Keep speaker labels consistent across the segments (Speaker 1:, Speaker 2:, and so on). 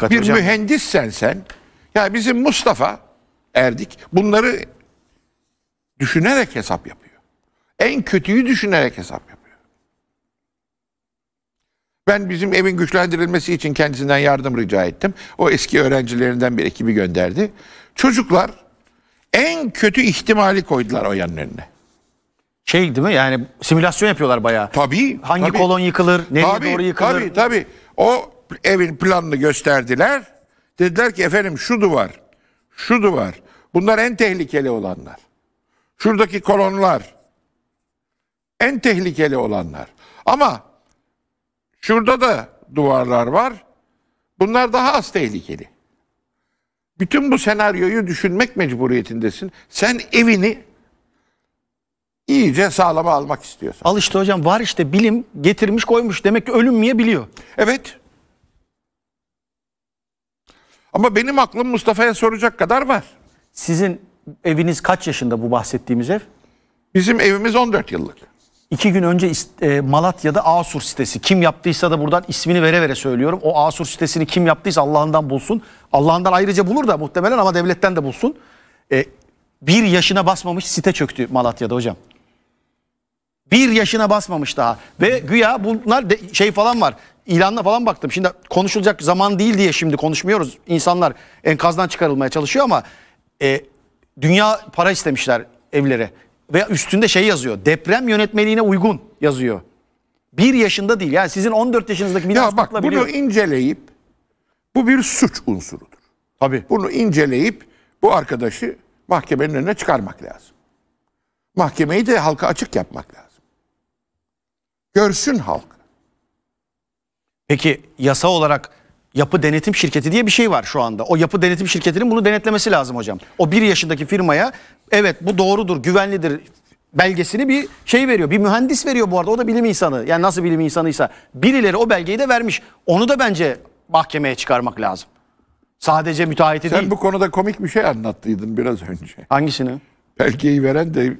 Speaker 1: Kat bir hocam. mühendissen sen. Ya bizim Mustafa Erdik bunları düşünerek hesap yapıyor. En kötüyü düşünerek hesap yapıyor. Ben bizim evin güçlendirilmesi için kendisinden yardım rica ettim. O eski öğrencilerinden bir ekibi gönderdi. Çocuklar en kötü ihtimali koydular o yanın önüne. Şey değil mi? Yani simülasyon yapıyorlar bayağı. Tabii. Hangi tabii. kolon yıkılır? Nereye tabii, doğru yıkılır? Tabii tabii. O evin planını gösterdiler. Dediler ki efendim şu duvar, şu duvar. Bunlar en tehlikeli olanlar. Şuradaki kolonlar en tehlikeli olanlar. Ama şurada da duvarlar var. Bunlar daha az tehlikeli. Bütün bu senaryoyu düşünmek mecburiyetindesin. Sen evini iyice sağlama almak istiyorsun. Al işte hocam var işte bilim getirmiş koymuş. Demek ki ölünmeyebiliyor. Evet. Ama benim aklım Mustafa'ya soracak kadar var. Sizin eviniz kaç yaşında bu bahsettiğimiz ev? Bizim evimiz 14 yıllık. İki gün önce e,
Speaker 2: Malatya'da Asur sitesi kim yaptıysa da buradan ismini vere vere söylüyorum. O Asur sitesini kim yaptıysa Allah'ından bulsun. Allah'ından ayrıca bulur da muhtemelen ama devletten de bulsun. E, bir yaşına basmamış site çöktü Malatya'da hocam. Bir yaşına basmamış daha. Ve güya bunlar de, şey falan var ilanına falan baktım. Şimdi konuşulacak zaman değil diye şimdi konuşmuyoruz. İnsanlar enkazdan çıkarılmaya çalışıyor ama e, dünya para istemişler evlere. Ve üstünde şey yazıyor. Deprem yönetmeliğine uygun yazıyor.
Speaker 1: Bir yaşında değil. Yani sizin 14 yaşınızdaki bina ya bak, bunu inceleyip bu bir suç unsurudur. Tabii. Bunu inceleyip bu arkadaşı mahkemenin önüne çıkarmak lazım. Mahkemeyi de halka açık yapmak lazım. Görsün halk. Peki yasa olarak yapı denetim
Speaker 2: şirketi diye bir şey var şu anda. O yapı denetim şirketinin bunu denetlemesi lazım hocam. O bir yaşındaki firmaya evet bu doğrudur, güvenlidir belgesini bir şey veriyor. Bir mühendis veriyor bu arada. O da bilim insanı. Yani nasıl bilim insanıysa. Birileri o belgeyi de vermiş. Onu da bence mahkemeye çıkarmak
Speaker 1: lazım. Sadece müteahhiti Sen değil. Sen bu konuda komik bir şey anlattıydın biraz önce. Hangisini? Belgeyi veren de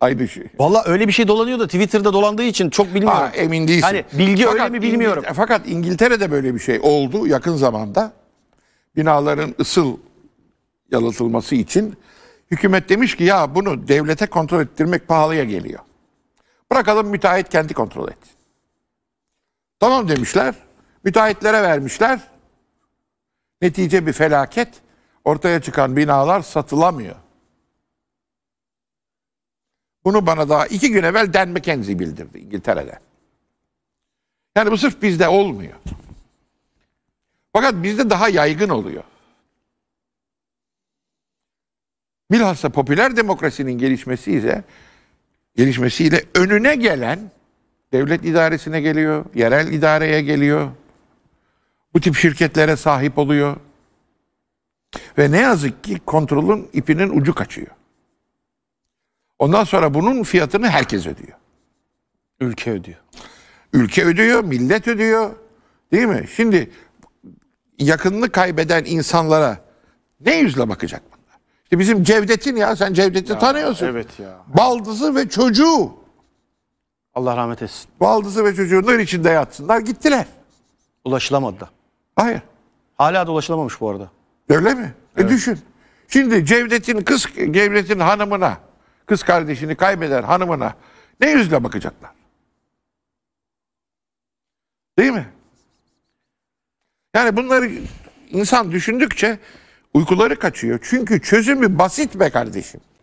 Speaker 1: Aydışı. Şey. Valla öyle bir şey dolanıyor da Twitter'da dolandığı için çok bilmiyorum. Aa, emin değilsin. Hani bilgi fakat öyle mi bilmiyorum. İngiltere, fakat İngiltere'de böyle bir şey oldu yakın zamanda. Binaların ısıl yalıtılması için hükümet demiş ki ya bunu devlete kontrol ettirmek pahalıya geliyor. Bırakalım müteahhit kendi kontrol et. Tamam demişler. Müteahhitlere vermişler. Netice bir felaket. Ortaya çıkan binalar satılamıyor. Bunu bana daha iki gün evvel Dan McKenzie bildirdi İngiltere'de. Yani bu sırf bizde olmuyor. Fakat bizde daha yaygın oluyor. Bilhassa popüler demokrasinin gelişmesi ise gelişmesiyle önüne gelen devlet idaresine geliyor, yerel idareye geliyor. Bu tip şirketlere sahip oluyor. Ve ne yazık ki kontrolün ipinin ucu kaçıyor. Ondan sonra bunun fiyatını herkes ödüyor. Ülke ödüyor. Ülke ödüyor, millet ödüyor. Değil mi? Şimdi yakınını kaybeden insanlara ne yüzle bakacak bunlar? İşte bizim Cevdet'in ya sen Cevdet'i ya, tanıyorsun. Evet ya. Baldızı ve çocuğu. Allah rahmet etsin. Baldızı ve çocuğu nur içinde yatsınlar gittiler. Ulaşılamadı da. Hayır. Hala da ulaşılamamış bu arada. Öyle mi? E evet. E düşün. Şimdi Cevdet'in kız Cevdet'in hanımına kız kardeşini kaybeder hanımına ne yüzle bakacaklar? Değil mi? Yani bunları insan düşündükçe uykuları kaçıyor. Çünkü çözümü basit be kardeşim.